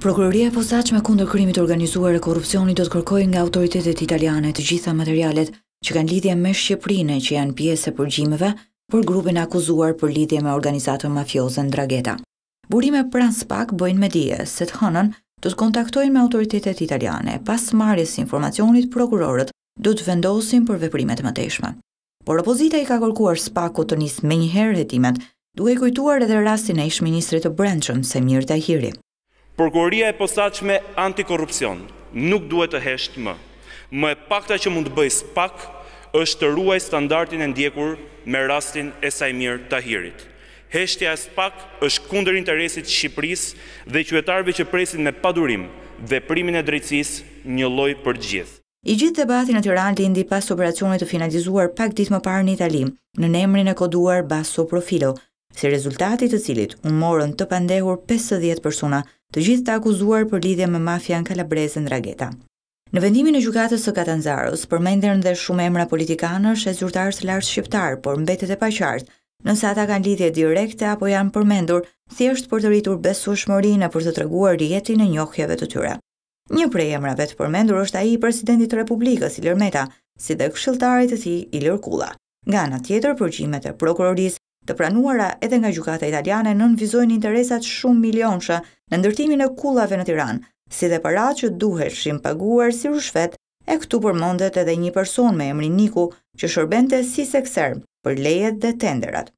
Prokuroria e posaçme kundër krimit të organizuar e korrupsionit do të kërkojë nga autoritetet italiane të gjitha materialet që kanë lidhje me Shqipërinë që janë pjesë e përgjimeve për grupin akuzuar për lidhje me organizatën mafioze Ndrangheta. Burime pranë SPAK bëjnë me dije se të hënën do të kontaktojnë me autoritetet italiane. Pas marrjes informacionit, prokurorët do të vendosin për veprimet e mëtejshme. Por opozita i ka kërkuar SPAK-u të nisë menjëherë hetimet, duke kujtuar edhe rastin e ish-ministrit të brendshëm Semir Tahiri. Prokuroria e posaçme antikorrupsion nuk duhet të hesht më. Më e pakta që mund të bëjë spak është të ruaj standardin e ndjekur me rastin e Sajmir Tahirit. Heshtja e spak është kundër interesit Shqipërisë dhe qytetarëve që presin me padurim veprimin e drejtësisë një lloj për gjithë. I gjithë debati në Tiranë lindi pas operacionit të finalizuar pak ditë më parë në Itali, në emrin e koduar baso Profilo, si rezultati të cilit u morën të pandehur 50 persona, të gjithë të akuzuar për lidhje me mafian Kalabrezën Ragheta. Në vendimin e gjukatës së Katanzarës, përmenderën dhe shumë emra politikanër shë zyrtarë të lartë shqiptarë, por mbetet e paqartë, nëse ata kanë lidhje direkte apo janë përmendur, thjesht për të rritur besu shmërinë për të treguar rjetin e njohjeve të tyre. Një prej emrave të përmendur është ai i presidentit të Republikës Ilir Meta, si dhe këshilltarit e tij Ilir Kula. Nga ana tjetër, përgjimet e prokurorisë të pranuara edhe nga gjukata italiane në nënvizojnë interesat shumë milionësha në ndërtimin e kullave në Tiran, si dhe para që duhet shimë paguar si rushvet, e këtu përmondet edhe një person me emrin Niku që shërbente si sekser për lejet dhe tenderat.